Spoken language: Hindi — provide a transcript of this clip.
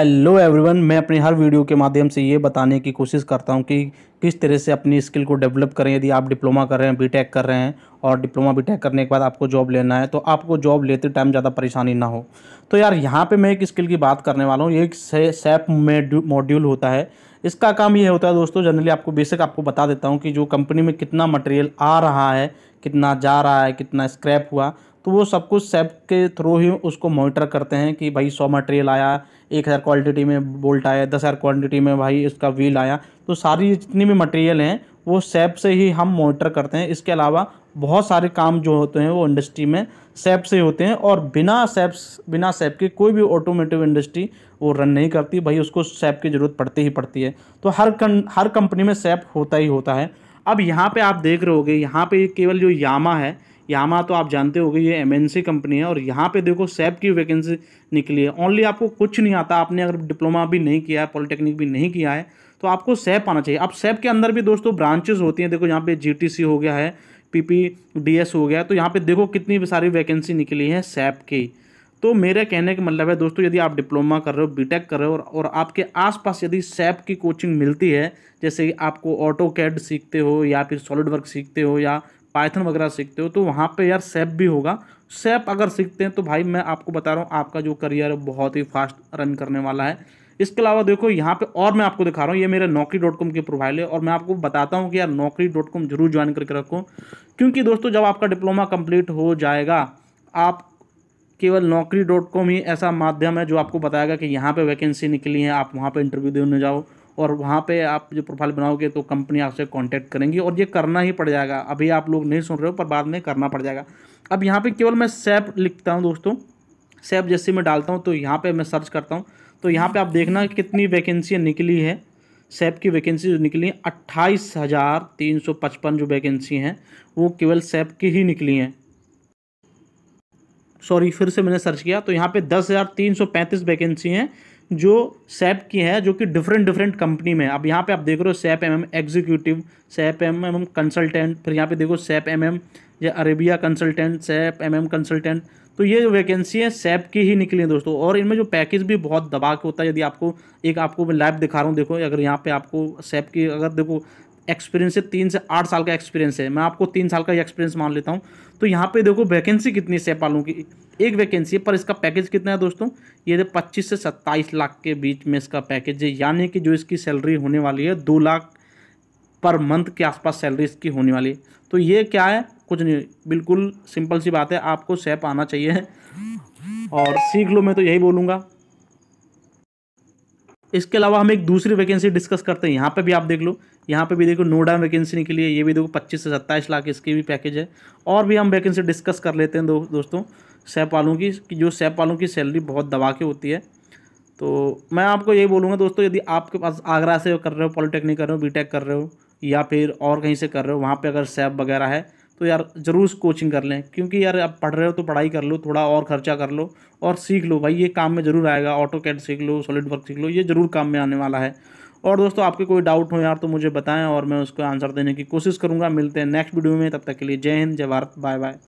हेलो एवरीवन मैं अपने हर वीडियो के माध्यम से ये बताने की कोशिश करता हूँ कि किस तरह से अपनी स्किल को डेवलप करें यदि आप डिप्लोमा कर रहे हैं बीटेक कर रहे हैं और डिप्लोमा बीटेक करने के बाद आपको जॉब लेना है तो आपको जॉब लेते टाइम ज़्यादा परेशानी ना हो तो यार यहाँ पे मैं एक स्किल की बात करने वाला हूँ एक सेफ में मॉड्यूल होता है इसका काम ये होता है दोस्तों जनरली आपको बेसिक आपको बता देता हूँ कि जो कंपनी में कितना मटेरियल आ रहा है कितना जा रहा है कितना स्क्रैप हुआ तो वो सब कुछ सेप के थ्रू ही उसको मॉनिटर करते हैं कि भाई सौ मटेरियल आया एक हज़ार क्वान्टिटी में बोल्ट आया दस हज़ार क्वान्टिटी में भाई इसका व्हील आया तो सारी जितनी भी मटेरियल हैं वो सेप से ही हम मॉनिटर करते हैं इसके अलावा बहुत सारे काम जो होते हैं वो इंडस्ट्री में सेप से होते हैं और बिना सेप बिना सेप के कोई भी ऑटोमेटिव इंडस्ट्री वो रन नहीं करती भाई उसको सेप की ज़रूरत पड़ती ही पड़ती है तो हर कं, हर कंपनी में सेप होता ही होता है अब यहाँ पे आप देख रहे होगे यहाँ पे केवल जो यामा है यामा तो आप जानते हो ये एम कंपनी है और यहाँ पे देखो सैप की वैकेंसी निकली है ओनली आपको कुछ नहीं आता आपने अगर डिप्लोमा भी नहीं किया है पॉलिटेक्निक भी नहीं किया है तो आपको सैप आना चाहिए अब सैप के अंदर भी दोस्तों ब्रांचेस होती हैं देखो यहाँ पे जी हो गया है पी हो गया तो यहाँ पर देखो कितनी सारी वैकेंसी निकली है सैप की तो मेरे कहने का मतलब है दोस्तों यदि आप डिप्लोमा कर रहे हो बीटेक कर रहे हो और, और आपके आसपास यदि सैप की कोचिंग मिलती है जैसे आपको ऑटो कैड सीखते हो या फिर सॉलिड वर्क सीखते हो या पाइथन वगैरह सीखते हो तो वहाँ पे यार सेप भी होगा सेप अगर सीखते हैं तो भाई मैं आपको बता रहा हूँ आपका जो करियर है बहुत ही फास्ट रन करने वाला है इसके अलावा देखो यहाँ पे और मैं आपको दिखा रहा हूँ ये मेरे नौकरी डॉट कॉम की प्रोफाइल है और मैं आपको बताता हूँ कि यार नौकरी डॉट कॉम जरूर ज्वाइन करके रखो क्योंकि दोस्तों जब आपका डिप्लोमा कंप्लीट हो जाएगा आप केवल नौकरी डॉट कॉम ही ऐसा माध्यम है जो आपको बताएगा कि यहाँ पे वैकेंसी निकली है आप वहाँ पे इंटरव्यू देने जाओ और वहाँ पे आप जो प्रोफाइल बनाओगे तो कंपनी आपसे कांटेक्ट करेंगी और ये करना ही पड़ जाएगा अभी आप लोग नहीं सुन रहे हो पर बाद में करना पड़ जाएगा अब यहाँ पे केवल मैं सैप लिखता हूँ दोस्तों सेप जैसे मैं डालता हूँ तो यहाँ पर मैं सर्च करता हूँ तो यहाँ पर आप देखना कितनी वैकेंसियाँ निकली है सैप की वैकेंसी जो निकली हैं अट्ठाईस हज़ार तीन सौ पचपन जो वैकेंसी हैं वो केवल सेप की ही निकली हैं सॉरी फिर से मैंने सर्च किया तो यहाँ पे दस हज़ार तीन सौ पैंतीस वैकेंसी हैं जो सैप की है जो कि डिफरेंट डिफरेंट कंपनी में अब यहाँ पे आप देख रहे हो SAP M M executive SAP M M consultant फिर यहाँ पे देखो सैप एम एम या Arabia consultant SAP M M consultant तो ये जो वैकेंसी है सैप की ही निकली है दोस्तों और इनमें जो पैकेज भी बहुत दबा के होता है यदि आपको एक आपको मैं लैब दिखा रहा हूँ देखो अगर यहाँ पे आपको सैप की अगर देखो एक्सपीरियंस है तीन से आठ साल का एक्सपीरियंस है मैं आपको तीन साल का एक्सपीरियंस मान लेता हूँ तो यहाँ पे देखो वैकेंसी कितनी है सेपालों की एक वैकेंसी है पर इसका पैकेज कितना है दोस्तों ये पच्चीस से सत्ताईस लाख के बीच में इसका पैकेज है यानी कि जो इसकी सैलरी होने वाली है दो लाख पर मंथ के आसपास सैलरी इसकी होने वाली है तो ये क्या है कुछ नहीं बिल्कुल सिंपल सी बात है आपको सेप आना चाहिए और सीख लो मैं तो यही बोलूँगा इसके अलावा हम एक दूसरी वैकेंसी डिस्कस करते हैं यहाँ पे भी आप देख लो यहाँ पे भी देखो नोडा वैकेंसी निकली है ये भी देखो 25 से 27 लाख इसकी भी पैकेज है और भी हम वैकेंसी डिस्कस कर लेते हैं दो, दोस्तों सैप वालों की कि जो सैप वालों की सैलरी बहुत दबा के होती है तो मैं आपको यही बोलूँगा दोस्तों यदि आपके पास आगरा से कर रहे हो पॉलीटेक्निक कर रहे हो बी कर रहे हो या फिर और कहीं से कर रहे हो वहाँ पर अगर सैप वगैरह है तो यार ज़रूर कोचिंग कर लें क्योंकि यार आप पढ़ रहे हो तो पढ़ाई कर लो थोड़ा और खर्चा कर लो और सीख लो भाई ये काम में ज़रूर आएगा ऑटो कैड सीख लो सॉलिड वर्क सीख लो ये ज़रूर काम में आने वाला है और दोस्तों आपके कोई डाउट हो यार तो मुझे बताएं और मैं उसको आंसर देने की कोशिश करूँगा मिलते हैं नेक्स्ट वीडियो में तब तक के लिए जय हिंद जय भारत बाय बाय